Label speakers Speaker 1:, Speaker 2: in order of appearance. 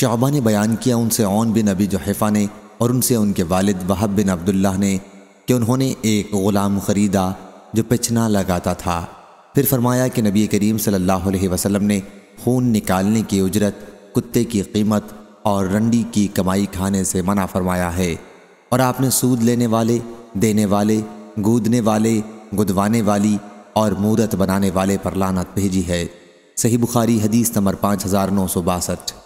Speaker 1: शोबा ने बयान किया उनसे ओन बिन अबी जहफ़ा ने और उनसे उनके वालिद वहब बिन अब्दुल्ला ने कि उन्होंने एक ग़ुलाम ख़रीदा जो पिछना लगाता था फिर फरमाया कि नबी करीम सल्लल्लाहु अलैहि वसल्लम ने खून निकालने की उजरत कुत्ते की कीमत और रंडी की कमाई खाने से मना फरमाया है और आपने सूद लेने वाले देने वाले गूदने वाले गुदवाने वाली और मूरत बनाने वाले पर लानत भेजी है सही बुखारी हदीस नंबर पाँच हज़ार नौ सौ बासठ